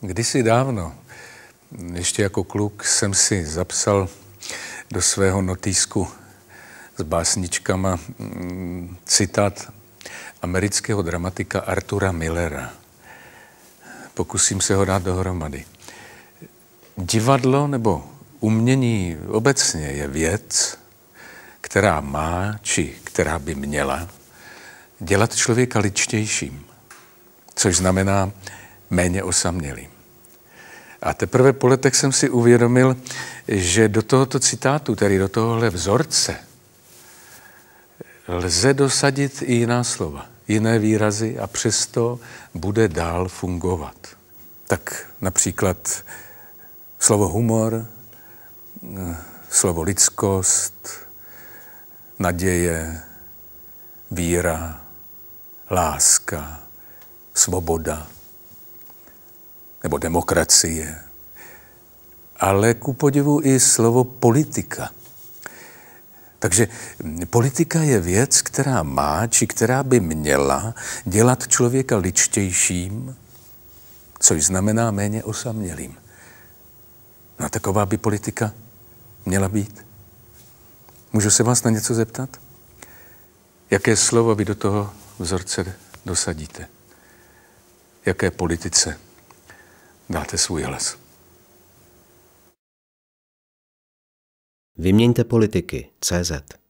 Kdysi dávno, ještě jako kluk, jsem si zapsal do svého notýsku s básničkama mm, citát amerického dramatika Artura Millera. Pokusím se ho dát dohromady. Divadlo nebo umění obecně je věc, která má, či která by měla, dělat člověka ličtějším. Což znamená, méně osamělý. A teprve po letech jsem si uvědomil, že do tohoto citátu, tedy do tohohle vzorce, lze dosadit i jiná slova, jiné výrazy a přesto bude dál fungovat. Tak například slovo humor, slovo lidskost, naděje, víra, láska, svoboda nebo demokracie, ale ku podivu i slovo politika. Takže politika je věc, která má, či která by měla dělat člověka ličtějším, což znamená méně osamělým. No a taková by politika měla být. Můžu se vás na něco zeptat? Jaké slovo vy do toho vzorce dosadíte? Jaké politice? dáte svůj hlas. Vyměňte politiky. CZ